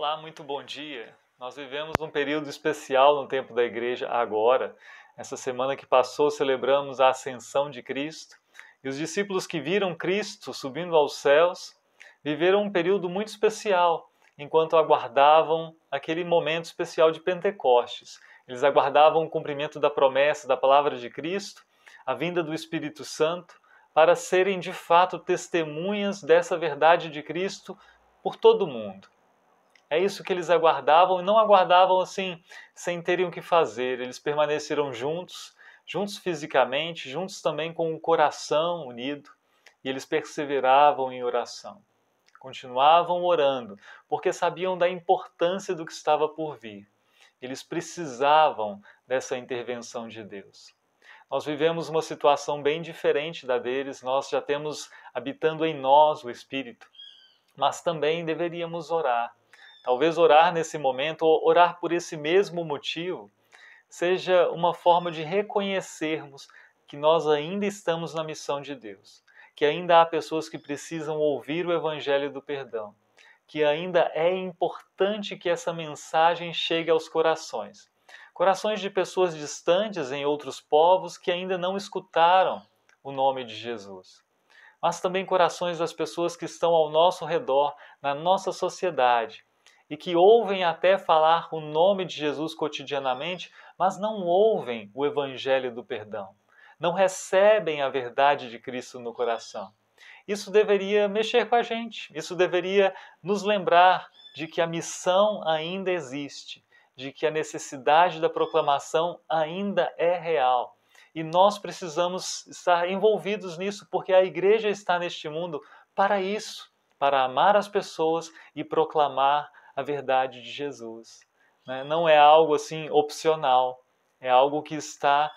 Olá, muito bom dia. Nós vivemos um período especial no tempo da igreja agora. Essa semana que passou, celebramos a ascensão de Cristo e os discípulos que viram Cristo subindo aos céus viveram um período muito especial enquanto aguardavam aquele momento especial de Pentecostes. Eles aguardavam o cumprimento da promessa da palavra de Cristo, a vinda do Espírito Santo, para serem de fato testemunhas dessa verdade de Cristo por todo o mundo. É isso que eles aguardavam e não aguardavam assim, sem terem o que fazer. Eles permaneceram juntos, juntos fisicamente, juntos também com o coração unido, e eles perseveravam em oração. Continuavam orando, porque sabiam da importância do que estava por vir. Eles precisavam dessa intervenção de Deus. Nós vivemos uma situação bem diferente da deles, nós já temos habitando em nós o Espírito, mas também deveríamos orar Talvez orar nesse momento, ou orar por esse mesmo motivo, seja uma forma de reconhecermos que nós ainda estamos na missão de Deus, que ainda há pessoas que precisam ouvir o Evangelho do Perdão, que ainda é importante que essa mensagem chegue aos corações. Corações de pessoas distantes em outros povos que ainda não escutaram o nome de Jesus. Mas também corações das pessoas que estão ao nosso redor, na nossa sociedade, e que ouvem até falar o nome de Jesus cotidianamente, mas não ouvem o evangelho do perdão, não recebem a verdade de Cristo no coração. Isso deveria mexer com a gente, isso deveria nos lembrar de que a missão ainda existe, de que a necessidade da proclamação ainda é real. E nós precisamos estar envolvidos nisso, porque a igreja está neste mundo para isso, para amar as pessoas e proclamar a verdade de Jesus. Né? Não é algo assim opcional, é algo que está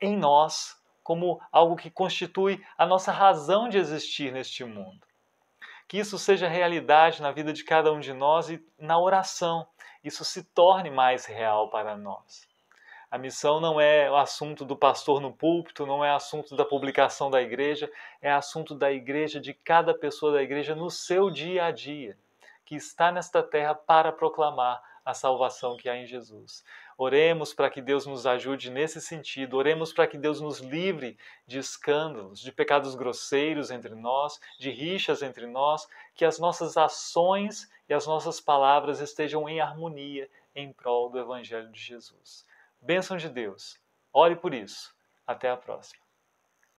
em nós, como algo que constitui a nossa razão de existir neste mundo. Que isso seja realidade na vida de cada um de nós e na oração, isso se torne mais real para nós. A missão não é o assunto do pastor no púlpito, não é assunto da publicação da igreja, é assunto da igreja, de cada pessoa da igreja no seu dia a dia que está nesta terra para proclamar a salvação que há em Jesus. Oremos para que Deus nos ajude nesse sentido, oremos para que Deus nos livre de escândalos, de pecados grosseiros entre nós, de rixas entre nós, que as nossas ações e as nossas palavras estejam em harmonia em prol do Evangelho de Jesus. Bênção de Deus. Ore por isso. Até a próxima.